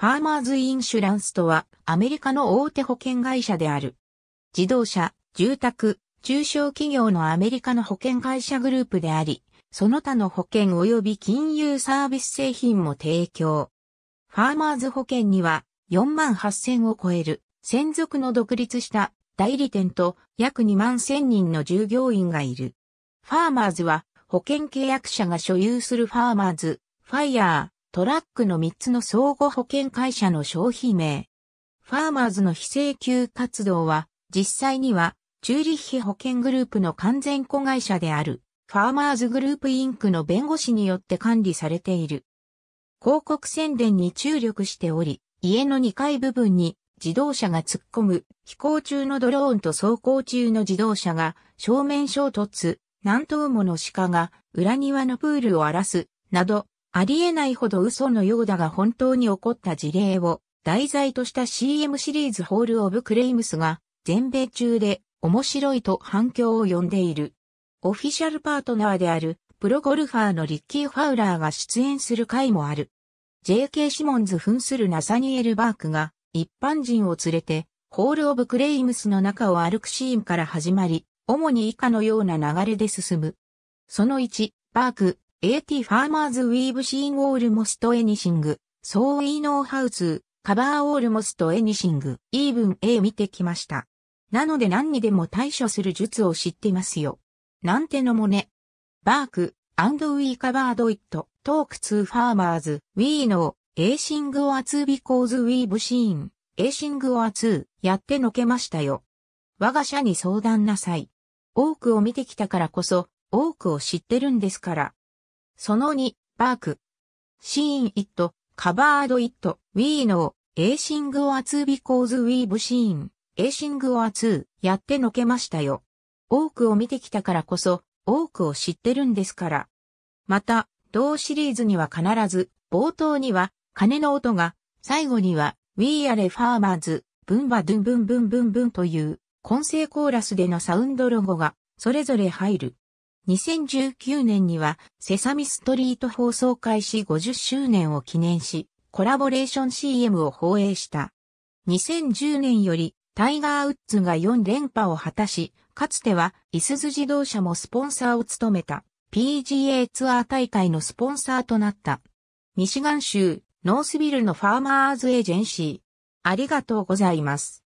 ファーマーズインシュランスとはアメリカの大手保険会社である。自動車、住宅、中小企業のアメリカの保険会社グループであり、その他の保険及び金融サービス製品も提供。ファーマーズ保険には4万8000を超える専属の独立した代理店と約2万1000人の従業員がいる。ファーマーズは保険契約者が所有するファーマーズ、ファイヤー、トラックの3つの相互保険会社の消費名。ファーマーズの非請求活動は、実際には、チューリッヒ保険グループの完全子会社である、ファーマーズグループインクの弁護士によって管理されている。広告宣伝に注力しており、家の2階部分に自動車が突っ込む飛行中のドローンと走行中の自動車が正面衝突、何頭もの鹿が裏庭のプールを荒らす、などありえないほど嘘のようだが本当に起こった事例を題材とした CM シリーズホールオブクレイムスが全米中で面白いと反響を呼んでいる。オフィシャルパートナーであるプロゴルファーのリッキー・ファウラーが出演する回もある。JK シモンズ扮するナサニエル・バークが一般人を連れてホールオブクレイムスの中を歩くシーンから始まり、主に以下のような流れで進む。その1、バーク、AT ファーマーズウィーブシーンオールモストエニシング、ソーイーノーハウツー、カバーオールモストエニシング、イーブン A 見てきました。なので何にでも対処する術を知ってますよ。なんてのもね。バーク、アンドウィーカバードイット、トークツーファーマーズ、ウィーノー、エーシングオアツービコーズウィーブシーン、エーシングオアツー、やってのけましたよ。我が社に相談なさい。多くを見てきたからこそ、多くを知ってるんですから。その2、バーク。シーン・イット、カバード・イット、ウィーノー、エーシング・オア・ツー・ビコーズ・ウィーブ・シーン、エーシング・オア・ツー、やってのけましたよ。多くを見てきたからこそ、多くを知ってるんですから。また、同シリーズには必ず、冒頭には、鐘の音が、最後には、We are farmers, ブンバドゥンブンブンブンブンという、混成コーラスでのサウンドロゴが、それぞれ入る。2019年にはセサミストリート放送開始50周年を記念し、コラボレーション CM を放映した。2010年よりタイガー・ウッズが4連覇を果たし、かつてはイスズ自動車もスポンサーを務めた PGA ツアー大会のスポンサーとなった。ミシガン州ノースビルのファーマーズエージェンシー。ありがとうございます。